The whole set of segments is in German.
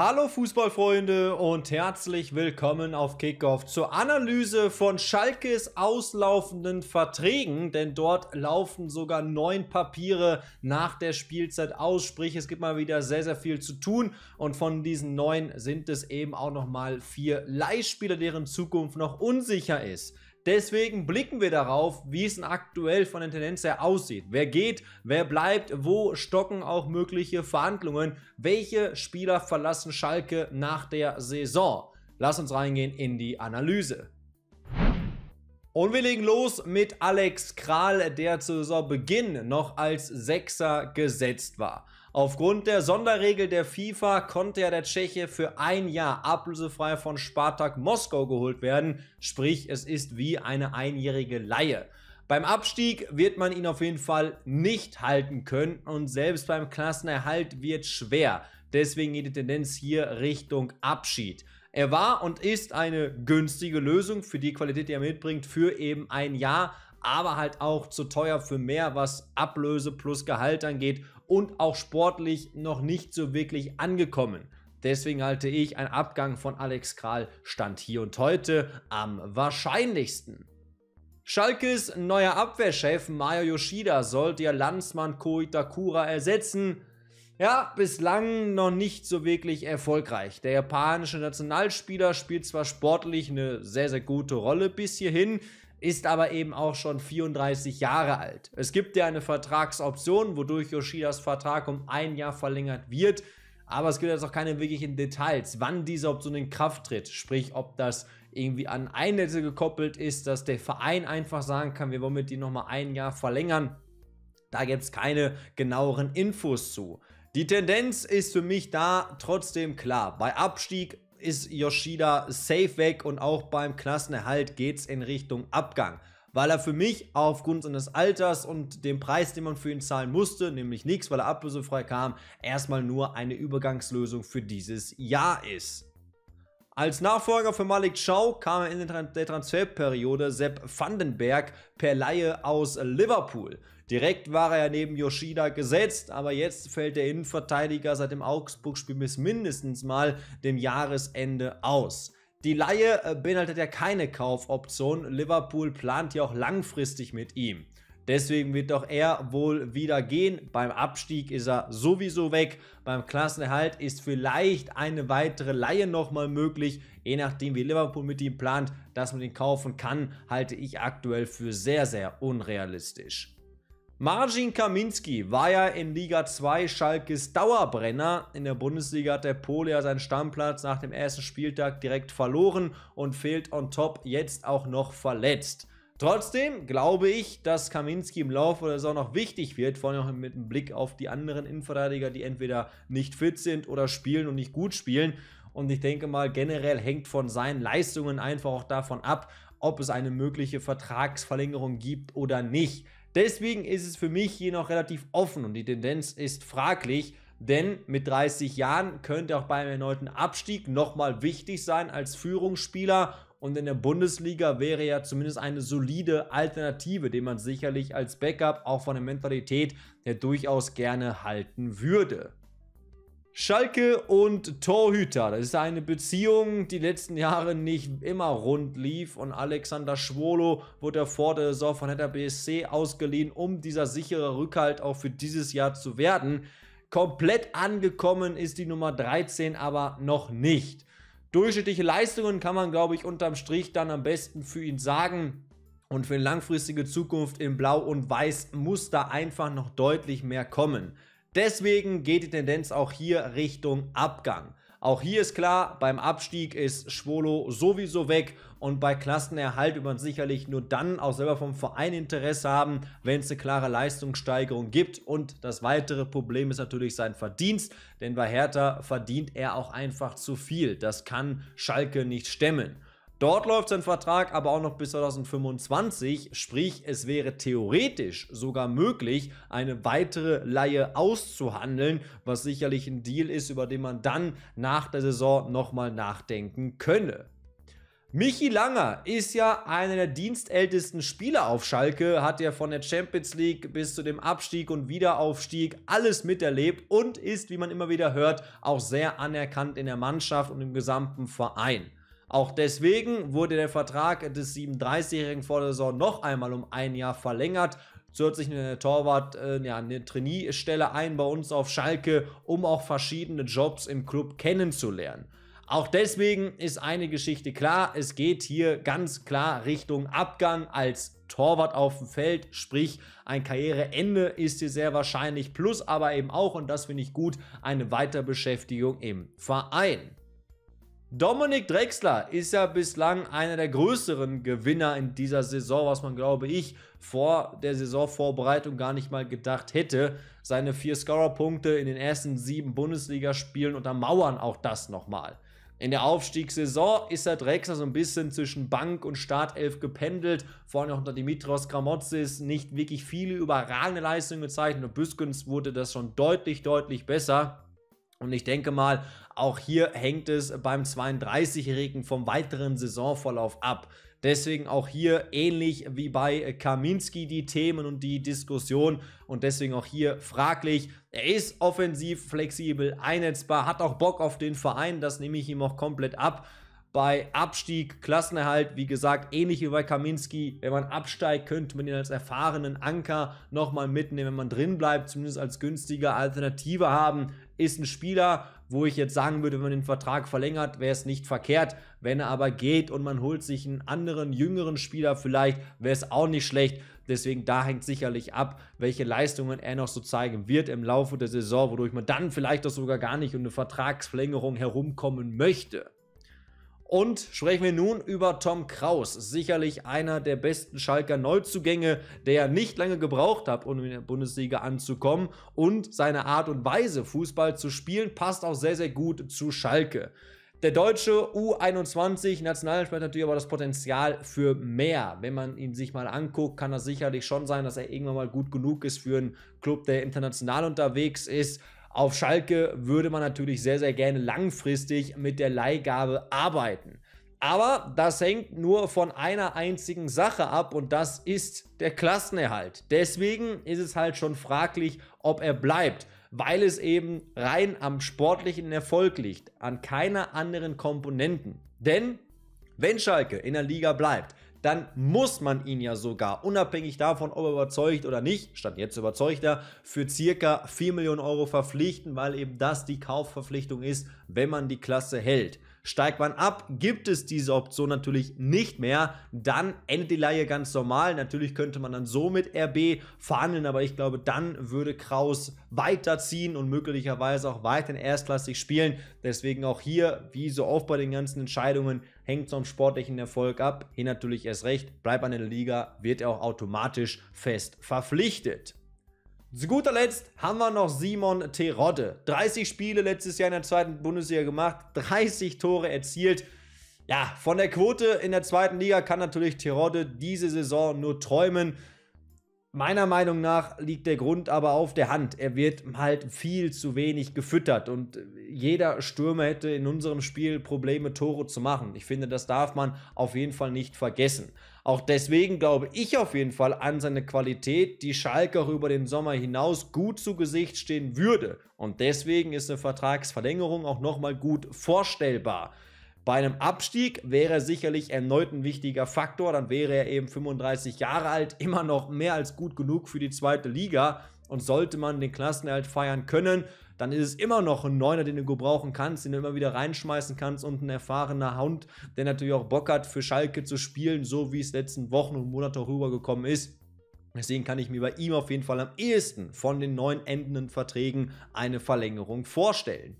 Hallo Fußballfreunde und herzlich willkommen auf Kickoff zur Analyse von Schalkes auslaufenden Verträgen, denn dort laufen sogar neun Papiere nach der Spielzeit aus, sprich es gibt mal wieder sehr, sehr viel zu tun und von diesen neun sind es eben auch nochmal vier Leihspieler, deren Zukunft noch unsicher ist. Deswegen blicken wir darauf, wie es aktuell von der Tendenz her aussieht. Wer geht, wer bleibt, wo stocken auch mögliche Verhandlungen, welche Spieler verlassen Schalke nach der Saison. Lass uns reingehen in die Analyse. Und wir legen los mit Alex Kral, der zu Saisonbeginn noch als Sechser gesetzt war. Aufgrund der Sonderregel der FIFA konnte ja der Tscheche für ein Jahr ablösefrei von Spartak Moskau geholt werden, sprich es ist wie eine einjährige Laie. Beim Abstieg wird man ihn auf jeden Fall nicht halten können und selbst beim Klassenerhalt wird schwer. Deswegen geht die Tendenz hier Richtung Abschied. Er war und ist eine günstige Lösung für die Qualität, die er mitbringt, für eben ein Jahr, aber halt auch zu teuer für mehr, was Ablöse plus Gehalt angeht und auch sportlich noch nicht so wirklich angekommen. Deswegen halte ich einen Abgang von Alex Kral Stand hier und heute am wahrscheinlichsten. Schalkes neuer Abwehrchef Mayo Yoshida sollte ja Landsmann Koitakura ersetzen. Ja, bislang noch nicht so wirklich erfolgreich. Der japanische Nationalspieler spielt zwar sportlich eine sehr, sehr gute Rolle bis hierhin, ist aber eben auch schon 34 Jahre alt. Es gibt ja eine Vertragsoption, wodurch Yoshidas Vertrag um ein Jahr verlängert wird, aber es gibt jetzt auch keine wirklichen Details, wann diese Option in Kraft tritt, sprich, ob das irgendwie an Einsätze gekoppelt ist, dass der Verein einfach sagen kann, wir wollen mit dir nochmal ein Jahr verlängern. Da gibt es keine genaueren Infos zu. Die Tendenz ist für mich da trotzdem klar. Bei Abstieg ist Yoshida safe weg und auch beim Klassenerhalt geht's in Richtung Abgang. Weil er für mich aufgrund seines Alters und dem Preis, den man für ihn zahlen musste, nämlich nichts, weil er ablösefrei kam, erstmal nur eine Übergangslösung für dieses Jahr ist. Als Nachfolger für Malik Chow kam er in der Transferperiode Sepp Vandenberg per Laie aus Liverpool. Direkt war er neben Yoshida gesetzt, aber jetzt fällt der Innenverteidiger seit dem Augsburg-Spiel bis mindestens mal dem Jahresende aus. Die Laie äh, beinhaltet ja keine Kaufoption, Liverpool plant ja auch langfristig mit ihm. Deswegen wird doch er wohl wieder gehen. Beim Abstieg ist er sowieso weg. Beim Klassenerhalt ist vielleicht eine weitere Laie nochmal möglich. Je nachdem, wie Liverpool mit ihm plant, dass man ihn kaufen kann, halte ich aktuell für sehr, sehr unrealistisch. Margin Kaminski war ja in Liga 2 Schalkes Dauerbrenner. In der Bundesliga hat der Pole ja seinen Stammplatz nach dem ersten Spieltag direkt verloren und fehlt on top jetzt auch noch verletzt. Trotzdem glaube ich, dass Kaminski im Laufe der Saison noch wichtig wird, vor allem auch mit dem Blick auf die anderen Innenverteidiger, die entweder nicht fit sind oder spielen und nicht gut spielen. Und ich denke mal, generell hängt von seinen Leistungen einfach auch davon ab, ob es eine mögliche Vertragsverlängerung gibt oder nicht. Deswegen ist es für mich hier noch relativ offen und die Tendenz ist fraglich, denn mit 30 Jahren könnte auch beim erneuten Abstieg nochmal wichtig sein als Führungsspieler und in der Bundesliga wäre ja zumindest eine solide Alternative, die man sicherlich als Backup auch von der Mentalität her durchaus gerne halten würde. Schalke und Torhüter, das ist eine Beziehung, die letzten Jahre nicht immer rund lief und Alexander Schwolo wurde vor der Saison von Hertha BSC ausgeliehen, um dieser sichere Rückhalt auch für dieses Jahr zu werden. Komplett angekommen ist die Nummer 13 aber noch nicht durchschnittliche Leistungen kann man, glaube ich, unterm Strich dann am besten für ihn sagen. Und für eine langfristige Zukunft in Blau und Weiß muss da einfach noch deutlich mehr kommen. Deswegen geht die Tendenz auch hier Richtung Abgang. Auch hier ist klar, beim Abstieg ist Schwolo sowieso weg und bei Klassenerhalt wird man sicherlich nur dann auch selber vom Verein Interesse haben, wenn es eine klare Leistungssteigerung gibt. Und das weitere Problem ist natürlich sein Verdienst, denn bei Hertha verdient er auch einfach zu viel. Das kann Schalke nicht stemmen. Dort läuft sein Vertrag aber auch noch bis 2025, sprich es wäre theoretisch sogar möglich, eine weitere Laie auszuhandeln, was sicherlich ein Deal ist, über den man dann nach der Saison nochmal nachdenken könne. Michi Langer ist ja einer der dienstältesten Spieler auf Schalke, hat ja von der Champions League bis zu dem Abstieg und Wiederaufstieg alles miterlebt und ist, wie man immer wieder hört, auch sehr anerkannt in der Mannschaft und im gesamten Verein. Auch deswegen wurde der Vertrag des 37-Jährigen vor der Saison noch einmal um ein Jahr verlängert. So hört sich eine Torwart, äh, ja, eine Trainee-Stelle ein bei uns auf Schalke, um auch verschiedene Jobs im Club kennenzulernen. Auch deswegen ist eine Geschichte klar. Es geht hier ganz klar Richtung Abgang als Torwart auf dem Feld, sprich ein Karriereende ist hier sehr wahrscheinlich, plus aber eben auch, und das finde ich gut, eine Weiterbeschäftigung im Verein. Dominik Drexler ist ja bislang einer der größeren Gewinner in dieser Saison, was man, glaube ich, vor der Saisonvorbereitung gar nicht mal gedacht hätte. Seine vier Scorerpunkte in den ersten sieben Bundesligaspielen untermauern auch das nochmal. In der Aufstiegssaison ist der Drexler so ein bisschen zwischen Bank und Startelf gependelt. Vor allem auch unter Dimitros Gramotzis nicht wirklich viele überragende Leistungen gezeichnet. Und Büskens wurde das schon deutlich, deutlich besser. Und ich denke mal, auch hier hängt es beim 32-Jährigen vom weiteren Saisonverlauf ab. Deswegen auch hier ähnlich wie bei Kaminski die Themen und die Diskussion und deswegen auch hier fraglich. Er ist offensiv flexibel, einsetzbar, hat auch Bock auf den Verein, das nehme ich ihm auch komplett ab bei Abstieg, Klassenerhalt, wie gesagt, ähnlich wie bei Kaminski. Wenn man absteigt, könnte man ihn als erfahrenen Anker nochmal mitnehmen. Wenn man drin bleibt, zumindest als günstige Alternative haben, ist ein Spieler, wo ich jetzt sagen würde, wenn man den Vertrag verlängert, wäre es nicht verkehrt. Wenn er aber geht und man holt sich einen anderen, jüngeren Spieler vielleicht, wäre es auch nicht schlecht. Deswegen, da hängt sicherlich ab, welche Leistungen er noch so zeigen wird im Laufe der Saison, wodurch man dann vielleicht auch sogar gar nicht um eine Vertragsverlängerung herumkommen möchte. Und sprechen wir nun über Tom Kraus, sicherlich einer der besten Schalker Neuzugänge, der nicht lange gebraucht hat, um in der Bundesliga anzukommen. Und seine Art und Weise, Fußball zu spielen, passt auch sehr, sehr gut zu Schalke. Der deutsche U21-Nationalspieler hat natürlich aber das Potenzial für mehr. Wenn man ihn sich mal anguckt, kann das sicherlich schon sein, dass er irgendwann mal gut genug ist für einen Club, der international unterwegs ist. Auf Schalke würde man natürlich sehr, sehr gerne langfristig mit der Leihgabe arbeiten. Aber das hängt nur von einer einzigen Sache ab und das ist der Klassenerhalt. Deswegen ist es halt schon fraglich, ob er bleibt, weil es eben rein am sportlichen Erfolg liegt, an keiner anderen Komponenten. Denn wenn Schalke in der Liga bleibt, dann muss man ihn ja sogar, unabhängig davon, ob er überzeugt oder nicht, stand jetzt überzeugter, für circa 4 Millionen Euro verpflichten, weil eben das die Kaufverpflichtung ist, wenn man die Klasse hält. Steigt man ab, gibt es diese Option natürlich nicht mehr. Dann endet die Laie ganz normal. Natürlich könnte man dann so mit RB verhandeln, aber ich glaube, dann würde Kraus weiterziehen und möglicherweise auch weiterhin erstklassig spielen. Deswegen auch hier, wie so oft bei den ganzen Entscheidungen, hängt es vom sportlichen Erfolg ab. Hier natürlich erst recht, bleibt man in der Liga, wird er auch automatisch fest verpflichtet. Zu guter Letzt haben wir noch Simon Terodde. 30 Spiele letztes Jahr in der zweiten Bundesliga gemacht, 30 Tore erzielt. Ja, von der Quote in der zweiten Liga kann natürlich Terodde diese Saison nur träumen. Meiner Meinung nach liegt der Grund aber auf der Hand. Er wird halt viel zu wenig gefüttert und jeder Stürmer hätte in unserem Spiel Probleme, Tore zu machen. Ich finde, das darf man auf jeden Fall nicht vergessen. Auch deswegen glaube ich auf jeden Fall an seine Qualität, die Schalke auch über den Sommer hinaus gut zu Gesicht stehen würde. Und deswegen ist eine Vertragsverlängerung auch nochmal gut vorstellbar. Bei einem Abstieg wäre er sicherlich erneut ein wichtiger Faktor. Dann wäre er eben 35 Jahre alt, immer noch mehr als gut genug für die zweite Liga. Und sollte man den Klassenerhalt feiern können, dann ist es immer noch ein Neuner, den du gebrauchen kannst, den du immer wieder reinschmeißen kannst und ein erfahrener Hund, der natürlich auch Bock hat, für Schalke zu spielen, so wie es letzten Wochen und Monaten auch rübergekommen ist. Deswegen kann ich mir bei ihm auf jeden Fall am ehesten von den neuen endenden Verträgen eine Verlängerung vorstellen.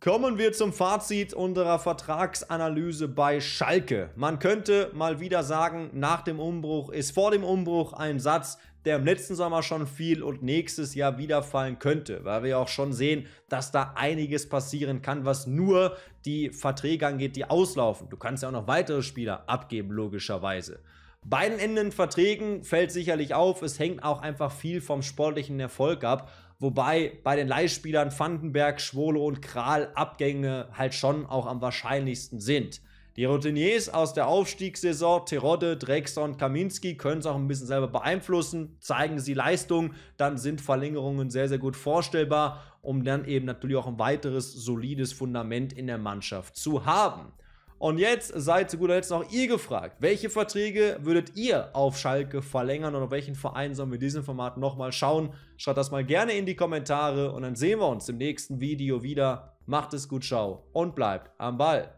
Kommen wir zum Fazit unserer Vertragsanalyse bei Schalke. Man könnte mal wieder sagen, nach dem Umbruch ist vor dem Umbruch ein Satz, der im letzten Sommer schon viel und nächstes Jahr wieder fallen könnte, weil wir ja auch schon sehen, dass da einiges passieren kann, was nur die Verträge angeht, die auslaufen. Du kannst ja auch noch weitere Spieler abgeben, logischerweise. Beiden Enden Verträgen fällt sicherlich auf, es hängt auch einfach viel vom sportlichen Erfolg ab. Wobei bei den Leihspielern Vandenberg, Schwolo und Kral Abgänge halt schon auch am wahrscheinlichsten sind. Die Routiniers aus der Aufstiegssaison, Terodde, Drexon, Kaminski, können es auch ein bisschen selber beeinflussen. Zeigen sie Leistung, dann sind Verlängerungen sehr, sehr gut vorstellbar, um dann eben natürlich auch ein weiteres solides Fundament in der Mannschaft zu haben. Und jetzt seid zu guter Letzt noch ihr gefragt, welche Verträge würdet ihr auf Schalke verlängern und auf welchen Verein sollen wir in diesem Format nochmal schauen? Schreibt das mal gerne in die Kommentare und dann sehen wir uns im nächsten Video wieder. Macht es gut, schau und bleibt am Ball.